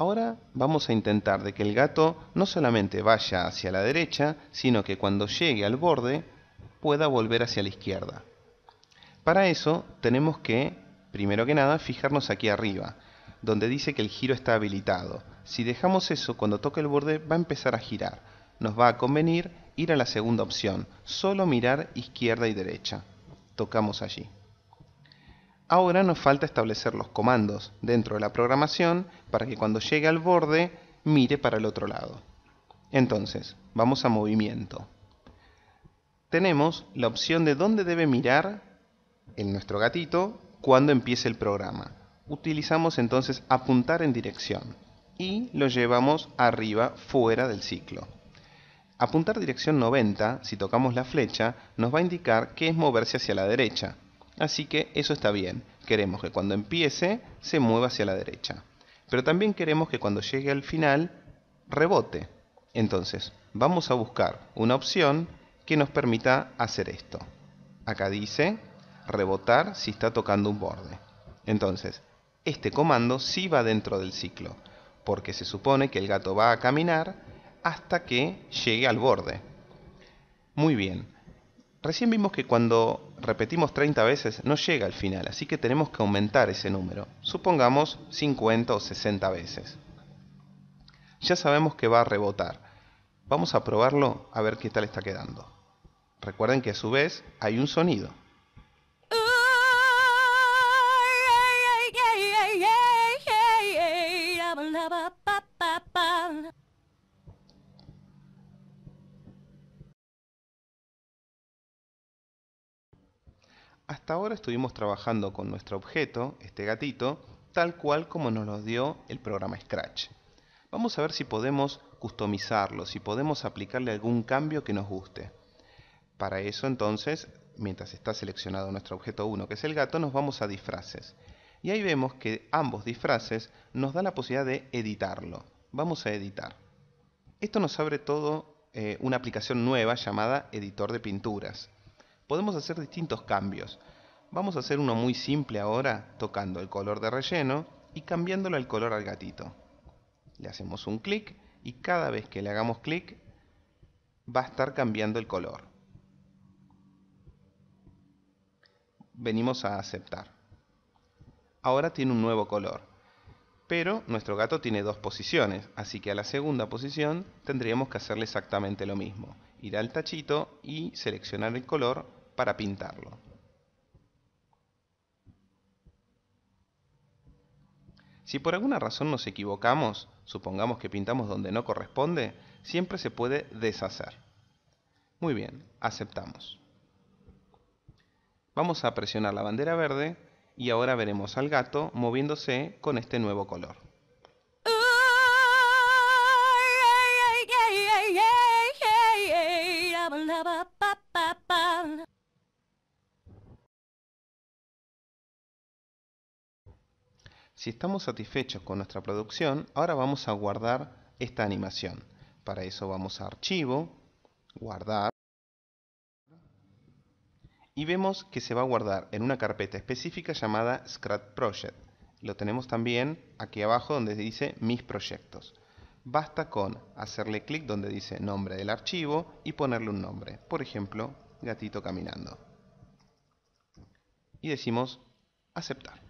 Ahora vamos a intentar de que el gato no solamente vaya hacia la derecha, sino que cuando llegue al borde pueda volver hacia la izquierda. Para eso tenemos que, primero que nada, fijarnos aquí arriba, donde dice que el giro está habilitado. Si dejamos eso, cuando toque el borde va a empezar a girar. Nos va a convenir ir a la segunda opción, solo mirar izquierda y derecha. Tocamos allí. Ahora nos falta establecer los comandos dentro de la programación para que cuando llegue al borde mire para el otro lado. Entonces, vamos a movimiento. Tenemos la opción de dónde debe mirar en nuestro gatito cuando empiece el programa. Utilizamos entonces apuntar en dirección y lo llevamos arriba fuera del ciclo. Apuntar dirección 90, si tocamos la flecha, nos va a indicar que es moverse hacia la derecha, Así que eso está bien. Queremos que cuando empiece se mueva hacia la derecha. Pero también queremos que cuando llegue al final rebote. Entonces, vamos a buscar una opción que nos permita hacer esto. Acá dice rebotar si está tocando un borde. Entonces, este comando sí va dentro del ciclo, porque se supone que el gato va a caminar hasta que llegue al borde. Muy bien, Recién vimos que cuando repetimos 30 veces no llega al final, así que tenemos que aumentar ese número, supongamos 50 o 60 veces. Ya sabemos que va a rebotar. Vamos a probarlo a ver qué tal está quedando. Recuerden que a su vez hay un sonido. Hasta ahora estuvimos trabajando con nuestro objeto, este gatito, tal cual como nos lo dio el programa Scratch. Vamos a ver si podemos customizarlo, si podemos aplicarle algún cambio que nos guste. Para eso entonces, mientras está seleccionado nuestro objeto 1, que es el gato, nos vamos a disfraces. Y ahí vemos que ambos disfraces nos dan la posibilidad de editarlo. Vamos a editar. Esto nos abre todo eh, una aplicación nueva llamada Editor de Pinturas podemos hacer distintos cambios. Vamos a hacer uno muy simple ahora, tocando el color de relleno y cambiándolo al color al gatito. Le hacemos un clic y cada vez que le hagamos clic va a estar cambiando el color. Venimos a aceptar. Ahora tiene un nuevo color. Pero nuestro gato tiene dos posiciones, así que a la segunda posición tendríamos que hacerle exactamente lo mismo. Ir al tachito y seleccionar el color para pintarlo. Si por alguna razón nos equivocamos, supongamos que pintamos donde no corresponde, siempre se puede deshacer. Muy bien, aceptamos. Vamos a presionar la bandera verde y ahora veremos al gato moviéndose con este nuevo color. Si estamos satisfechos con nuestra producción, ahora vamos a guardar esta animación. Para eso vamos a Archivo, Guardar, y vemos que se va a guardar en una carpeta específica llamada Scratch Project. Lo tenemos también aquí abajo donde dice Mis proyectos. Basta con hacerle clic donde dice nombre del archivo y ponerle un nombre. Por ejemplo, gatito caminando. Y decimos aceptar.